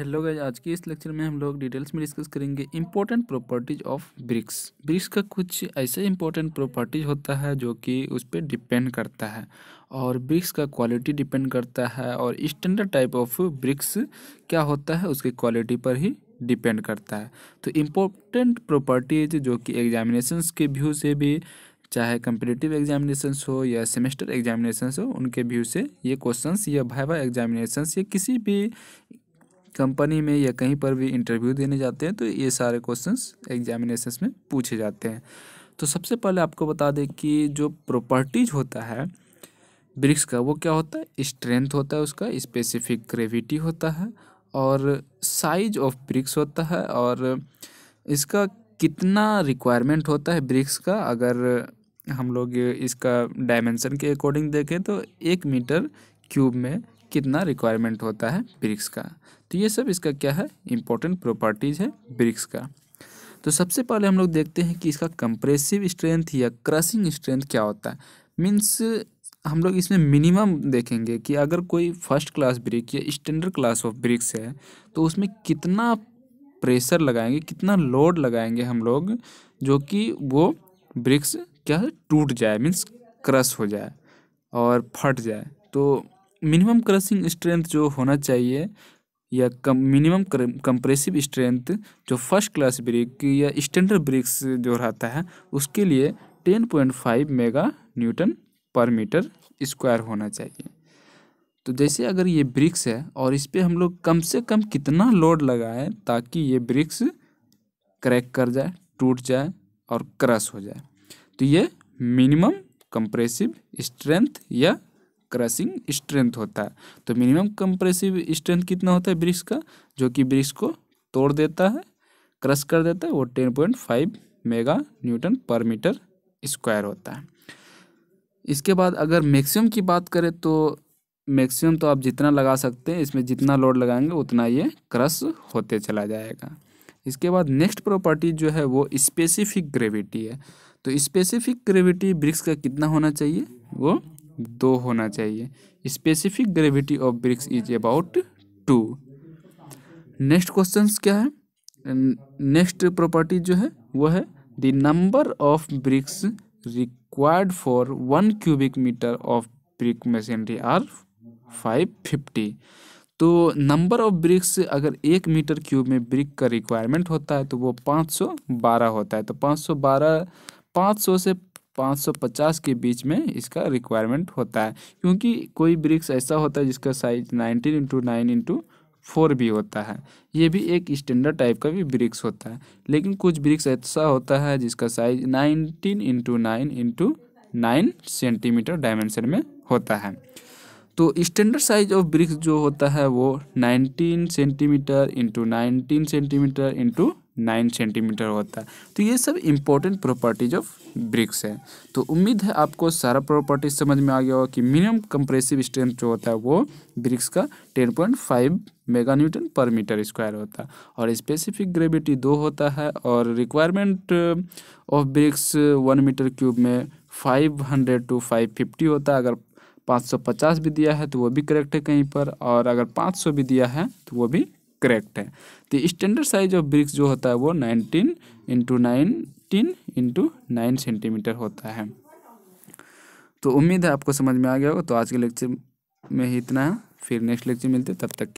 hello guys आज के इस लेक्चर में हम लोग डिटेल्स में डिस्कस करेंगे important properties of bricks bricks का कुछ ऐसे इम्पोर्टेंट प्रॉपर्टीज होता है जो कि उस पर डिपेंड करता है और ब्रिक्स का क्वालिटी डिपेंड करता है और स्टैंडर्ड टाइप ऑफ ब्रिक्स क्या होता है उसकी क्वालिटी पर ही डिपेंड करता है तो इम्पोर्टेंट प्रॉपर्टीज जो कि एग्जामिनेशंस के व्यू से भी चाहे कंपिटेटिव एग्जामिनेशंस हो या सेमेस्टर एग्जामिनेशंस हो उनके व्यू से ये क्वेश्चंस या भाई एग्जामिनेशंस या किसी भी कंपनी में या कहीं पर भी इंटरव्यू देने जाते हैं तो ये सारे क्वेश्चंस एग्जामिनेशन में पूछे जाते हैं तो सबसे पहले आपको बता दें कि जो प्रॉपर्टीज होता है ब्रिक्स का वो क्या होता है स्ट्रेंथ होता है उसका स्पेसिफिक ग्रेविटी होता है और साइज ऑफ ब्रिक्स होता है और इसका कितना रिक्वायरमेंट होता है ब्रिक्स का अगर हम लोग इसका डायमेंशन के अकॉर्डिंग देखें तो एक मीटर क्यूब में कितना रिक्वायरमेंट होता है ब्रिक्स का तो ये सब इसका क्या है इंपॉर्टेंट प्रॉपर्टीज़ है ब्रिक्स का तो सबसे पहले हम लोग देखते हैं कि इसका कंप्रेसिव स्ट्रेंथ या क्रशिंग स्ट्रेंथ क्या होता है मीन्स हम लोग इसमें मिनिमम देखेंगे कि अगर कोई फर्स्ट क्लास ब्रिक या स्टैंडर्ड क्लास ऑफ ब्रिक्स है तो उसमें कितना प्रेशर लगाएंगे कितना लोड लगाएंगे हम लोग जो कि वो ब्रिक्स क्या है टूट जाए मीन्स क्रश हो जाए और फट जाए तो मिनिमम क्रशिंग स्ट्रेंथ जो होना चाहिए या कम मिनिमम कंप्रेसिव स्ट्रेंथ जो फर्स्ट क्लास ब्रिक या स्टैंडर्ड ब्रिक्स जो रहता है उसके लिए ten point five mega newton पर मीटर स्क्वायर होना चाहिए तो जैसे अगर ये ब्रिक्स है और इस पर हम लोग कम से कम कितना लोड लगाएं ताकि ये ब्रिक्स क्रैक कर जाए टूट जाए और क्रश हो जाए तो ये मिनिमम कंप्रेसिव स्ट्रेंथ या क्रशिंग स्ट्रेंथ होता है तो मिनिमम कंप्रेसिव स्ट्रेंथ कितना होता है ब्रिक्स का जो कि ब्रिक्स को तोड़ देता है क्रश कर देता है वो ten point five mega newton पर मीटर स्क्वायर होता है इसके बाद अगर मैक्सिमम की बात करें तो मैक्सिमम तो आप जितना लगा सकते हैं इसमें जितना लोड लगाएंगे उतना ये क्रश होते चला जाएगा इसके बाद नेक्स्ट प्रॉपर्टी जो है वो स्पेसिफिक ग्रेविटी है तो स्पेसिफिक ग्रेविटी ब्रिक्स का कितना होना चाहिए वो दो होना चाहिए specific gravity of bricks is about two next question क्या है नेक्स्ट प्रॉपर्टी जो है वो है the number of bricks required for one cubic meter of brick masonry are five fifty तो नंबर ऑफ ब्रिक्स अगर एक मीटर क्यूब में ब्रिक का रिक्वायरमेंट होता है तो वो पाँच सौ बारह होता है तो पाँच सौ बारह पाँच सौ से 550 के बीच में इसका रिक्वायरमेंट होता है क्योंकि कोई ब्रिक्स ऐसा होता है जिसका size 19 into nine into four भी होता है ये भी एक स्टैंडर्ड टाइप का भी ब्रिक्स होता है लेकिन कुछ ब्रिक्स ऐसा होता है जिसका size nineteen into nine into nine centimeter dimension में होता है तो स्टैंडर्ड साइज ऑफ ब्रिक्स जो होता है वो 19 centimeter into nineteen centimeter into nine centimetre होता है तो ये सब इम्पोर्टेंट प्रॉपर्टीज ऑफ ब्रिक्स है तो उम्मीद है आपको सारा प्रॉपर्टीज समझ में आ गया होगा कि मिनिमम कंप्रेसिव स्ट्रेंथ जो होता है वो ब्रिक्स का ten point five mega newton पर मीटर स्क्वायर होता है और स्पेसिफिक ग्रेविटी दो होता है और requirement of bricks one metre cube में five hundred to five fifty होता है अगर पाँच सौ पचास भी दिया है तो वो भी करेक्ट है कहीं पर और अगर पाँच सौ भी दिया है तो वो भी करेक्ट है तो स्टैंडर्ड साइज ऑफ ब्रिक्स जो होता है वो nineteen into nineteen into nine centimetre होता है तो उम्मीद है आपको समझ में आ गया होगा तो आज के लेक्चर में ही इतना है फिर नेक्स्ट लेक्चर मिलते तब तक